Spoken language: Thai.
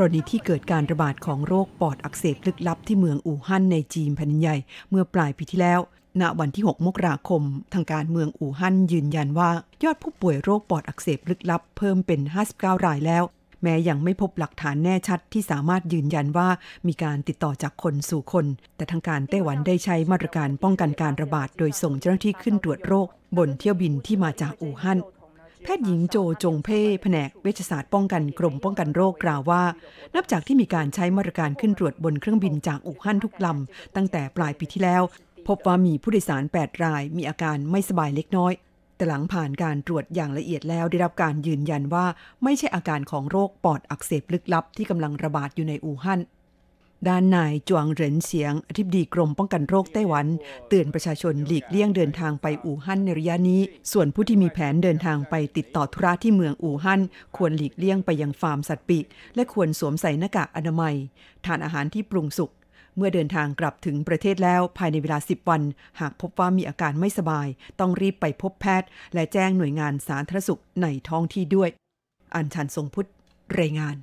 กรณีที่เกิดการระบาดของโรคปอดอักเสบลึกลับที่เมืองอู่ฮั่นในจีนแผ่นใหญ่ เมื่อปลายปีที่แล้ว ณ วันที่ 6 มกราคม ทางการเมืองอู่ฮั่นยืนยันว่ายอดผู้ป่วยโรคปอดอักเสบลึกลับเพิ่มเป็น 59 รายแล้ว แม้ยังไม่พบหลักฐานแน่ชัดที่สามารถยืนยันว่ามีการติดต่อจากคนสู่คน แต่ทางการไต้หวันได้ใช้มาตรการป้องกันการระบาดโดยส่งเจ้าหน้าที่ขึ้นตรวจโรค บนเที่ยวบินที่มาจากอู่ฮั่นแพทย์หญิงโจจงเพ่แผนกเวชศาสตร์ป้องกันกรมป้องกันโรคกล่าวว่า นับจากที่มีการใช้มาตรการขึ้นตรวจบนเครื่องบินจากอู่ฮั่นทุกลำ ตั้งแต่ปลายปีที่แล้ว พบว่ามีผู้โดยสาร 8 รายมีอาการไม่สบายเล็กน้อย แต่หลังผ่านการตรวจอย่างละเอียดแล้วได้รับการยืนยันว่า ไม่ใช่อาการของโรคปอดอักเสบลึกลับที่กำลังระบาดอยู่ในอู่ฮั่นด้านนายจวงเหรินเสียง อธิบดีกรมป้องกันโรค ไต้หวัน เตือนประชาชนหลีกเลี่ยงเดินทางไปอู่ฮั่นในระยะนี้ ส่วนผู้ที่มีแผนเดินทางไปติดต่อธุระที่เมืองอู่ฮั่นควรหลีกเลี่ยงไปยังฟาร์มสัตว์ปีกและควรสวมใส่หน้ากากอนามัยทานอาหารที่ปรุงสุกเมื่อเดินทางกลับถึงประเทศแล้วภายในเวลา10วัน หากพบว่ามีอาการไม่สบาย ต้องรีบไปพบแพทย์ และแจ้งหน่วยงานสาธารณสุขในท้องที่ด้วย อัญชันทรงพุทธรายงาน